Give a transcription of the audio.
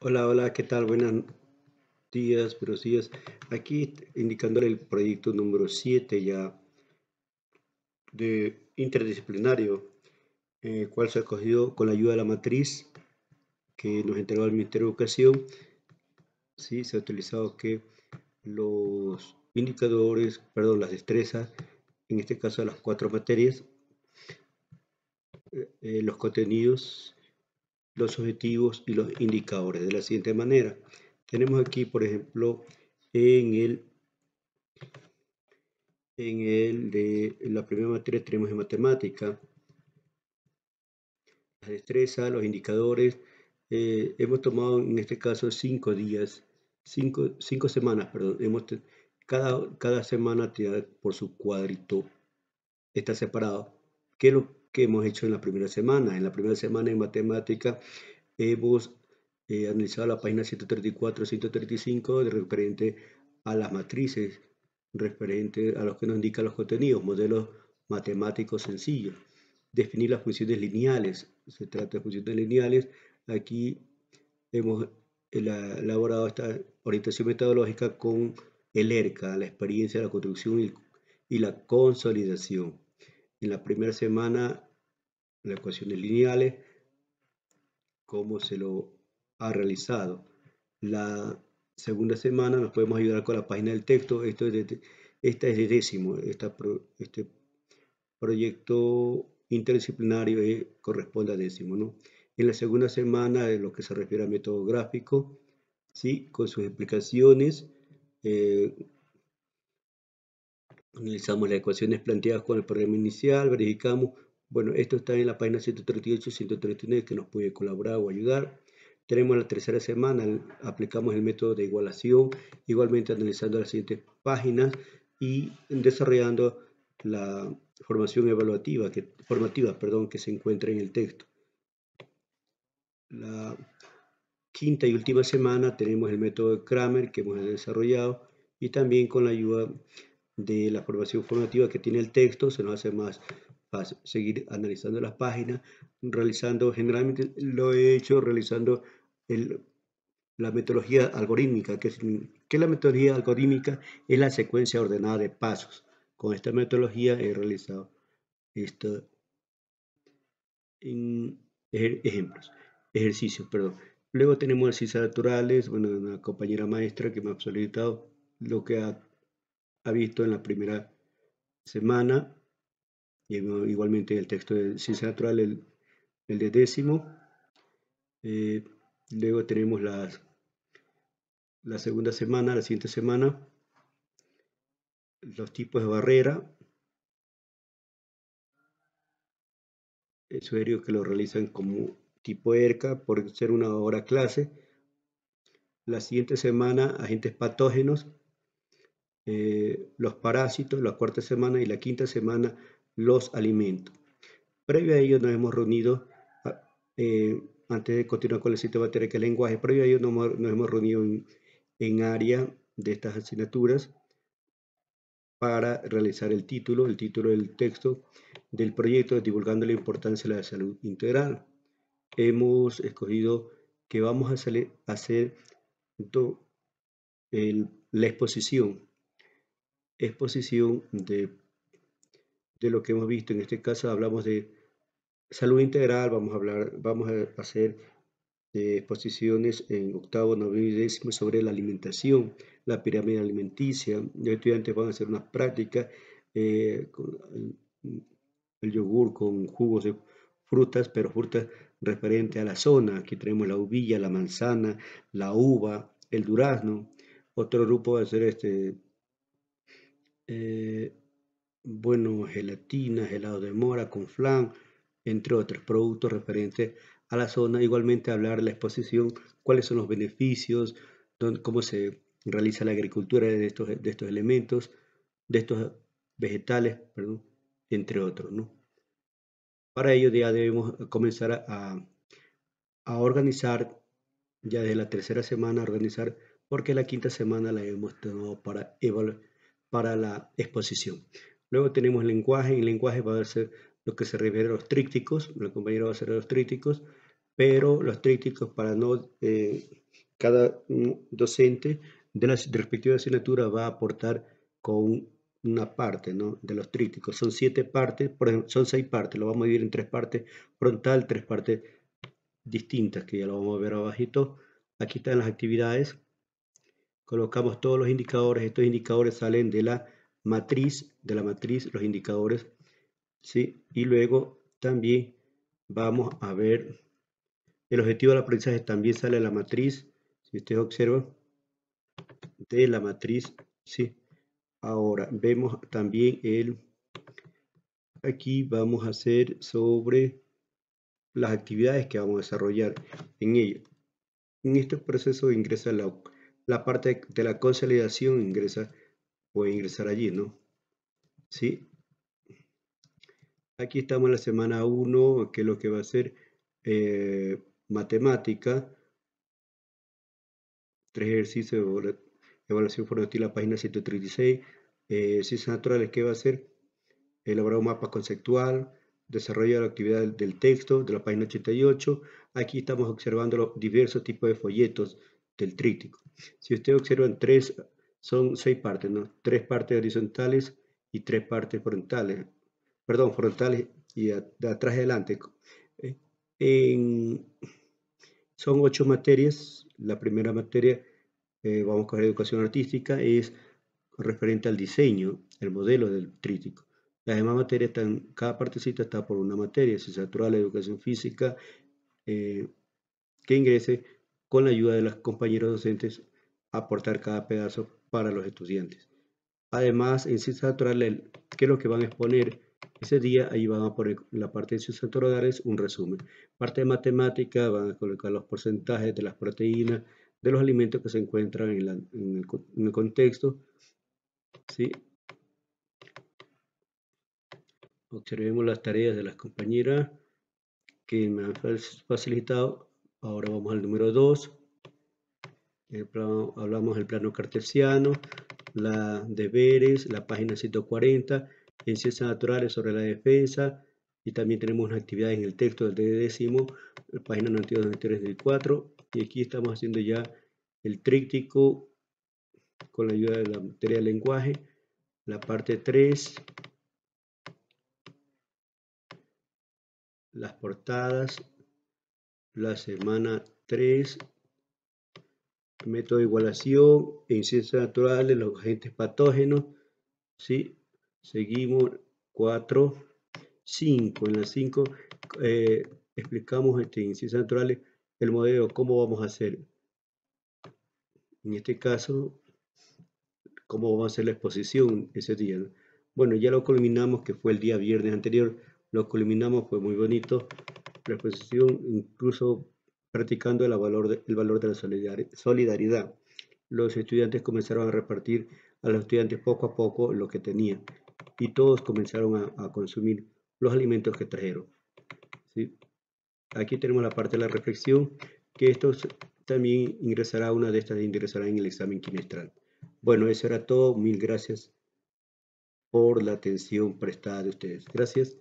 Hola, hola, ¿qué tal? Buenos días, buenos días. Aquí indicando el proyecto número 7 ya de interdisciplinario, eh, cual se ha cogido con la ayuda de la matriz que nos entregó el Ministerio de Educación. Sí, se ha utilizado que los indicadores, perdón, las destrezas, en este caso las cuatro materias, eh, eh, los contenidos los objetivos y los indicadores de la siguiente manera. Tenemos aquí, por ejemplo, en el en el de la primera materia tenemos en matemática la destreza, los indicadores. Eh, hemos tomado en este caso cinco días, cinco, semanas, perdón. Hemos, cada, cada semana tiene por su cuadrito, está separado. ¿Qué es lo que hemos hecho en la primera semana. En la primera semana en matemática hemos eh, analizado la página 134, 135 referente a las matrices, referente a los que nos indican los contenidos, modelos matemáticos sencillos. Definir las funciones lineales, se trata de funciones lineales. Aquí hemos elaborado esta orientación metodológica con el ERCA, la experiencia, de la construcción y la consolidación. En la primera semana las ecuaciones lineales, cómo se lo ha realizado. La segunda semana nos podemos ayudar con la página del texto. Esto es esta es de décimo. este proyecto interdisciplinario eh, corresponde a décimo. ¿no? En la segunda semana, de lo que se refiere al método gráfico, ¿sí? con sus explicaciones, eh, analizamos las ecuaciones planteadas con el problema inicial, verificamos bueno, esto está en la página 138-139 que nos puede colaborar o ayudar. Tenemos la tercera semana, aplicamos el método de igualación, igualmente analizando las siguientes páginas y desarrollando la formación evaluativa, que, formativa perdón, que se encuentra en el texto. La quinta y última semana tenemos el método de Kramer que hemos desarrollado y también con la ayuda de la formación formativa que tiene el texto se nos hace más seguir analizando las páginas, realizando, generalmente lo he hecho realizando la metodología algorítmica, que, que la metodología algorítmica es la secuencia ordenada de pasos. Con esta metodología he realizado estos ejemplos, ejercicios, perdón. Luego tenemos ejercicios naturales, bueno, una compañera maestra que me ha solicitado lo que ha, ha visto en la primera semana y igualmente el texto de Ciencia Natural, el, de décimo. Eh, luego tenemos la, la segunda semana, la siguiente semana, los tipos de barrera. es serio que lo realizan como tipo ERCA por ser una hora clase. La siguiente semana, agentes patógenos, eh, los parásitos, la cuarta semana y la quinta semana, los alimentos. Previo a ello nos hemos reunido, ah, eh, antes de continuar con el sitio de batería que lenguaje, previo a ello nos, hemos reunido en, área de estas asignaturas para realizar el título, el título del texto del proyecto divulgando la importancia de la salud integral. Hemos escogido que vamos a hacer, hacer la exposición, exposición de de lo que hemos visto. En este caso hablamos de salud integral, vamos a hablar, vamos a hacer eh, exposiciones en octavo, noveno y décimo sobre la alimentación, la pirámide alimenticia. Los estudiantes van a hacer unas prácticas eh, con el yogur con jugos de frutas, pero frutas referentes a la zona. Aquí tenemos la uvilla, la manzana, la uva, el durazno. Otro grupo va a hacer este, eh, bueno, gelatina, helado de mora con flan, entre otros productos referentes a la zona. Igualmente hablar de la exposición, cuáles son los beneficios, cómo se realiza la agricultura de estos, de estos elementos, de estos vegetales, perdón, entre otros. ¿no? Para ello ya debemos comenzar a, organizar, ya desde la tercera semana, organizar, porque la quinta semana la hemos tenido para, para la exposición. Luego tenemos lenguaje, y lenguaje va a ser lo que se refiere a los trípticos, la compañera va a ser los trípticos, pero los trípticos para no, eh, cada docente de la respectiva asignatura va a aportar con una parte ¿no? de los trípticos. Son siete partes, son seis partes, lo vamos a dividir en tres partes frontal, tres partes distintas, que ya lo vamos a ver abajito. Aquí están las actividades. Colocamos todos los indicadores, estos indicadores salen de la matriz de la matriz, los indicadores, ¿sí? Y luego también vamos a ver el objetivo del aprendizaje también sale de la matriz, si ustedes observan, de la matriz, ¿sí? Ahora, vemos también el, aquí vamos a hacer sobre las actividades que vamos a desarrollar en ello. En este proceso ingresa la, la parte de la consolidación, ingresa puede ingresar allí, ¿no? ¿Sí? Aquí estamos en la semana 1, que es lo que va a ser eh, matemática. Tres ejercicios de evaluación formativa, la página 136. Eh, ciencias naturales, que va a ser? Elaborar un mapa conceptual, desarrollo de la actividad del texto, de la página 88. Aquí estamos observando los diversos tipos de folletos del tríptico. Si observa en tres son seis partes, ¿no? Tres partes horizontales y tres partes frontales, perdón, frontales y de atrás adelante. Eh, son ocho materias. La primera materia, eh, vamos a coger educación artística, es referente al diseño, el modelo del trítico. Las demás materias están, cada partecita está por una materia, ciencia la educación física, eh, que ingrese con la ayuda de los compañeros docentes a aportar cada pedazo para los estudiantes. Además, en ciencias naturales, que es lo que van a exponer ese día? Ahí van a poner la parte de ciencias naturales un resumen. Parte de matemática, van a colocar los porcentajes de las proteínas, de los alimentos que se encuentran en, el, contexto. ¿sí? Observemos las tareas de las compañeras que me han facilitado. Ahora vamos al número 2 hablamos del plano cartesiano, la deberes, la página 140, en ciencias naturales sobre la defensa, y también tenemos una actividad en el texto del décimo, página 92, 93, 4 y aquí estamos haciendo ya el tríptico con la ayuda de la materia de lenguaje, la parte 3, las portadas, la semana 3, método de igualación en ciencias naturales, los agentes patógenos, ¿sí? Seguimos 4, 5. En las 5 eh, explicamos este, en ciencias naturales el modelo, cómo vamos a hacer. En este caso, cómo vamos a hacer la exposición ese día. Bueno, ya lo culminamos, que fue el día viernes anterior, lo culminamos, fue muy bonito. La exposición incluso practicando el valor de, valor de la solidaridad. Los estudiantes comenzaron a repartir a los estudiantes poco a poco lo que tenían y todos comenzaron a, consumir los alimentos que trajeron. Aquí tenemos la parte de la reflexión, que esto también ingresará, una de estas ingresará en el examen quimestral. Bueno, eso era todo. Mil gracias por la atención prestada de ustedes. Gracias.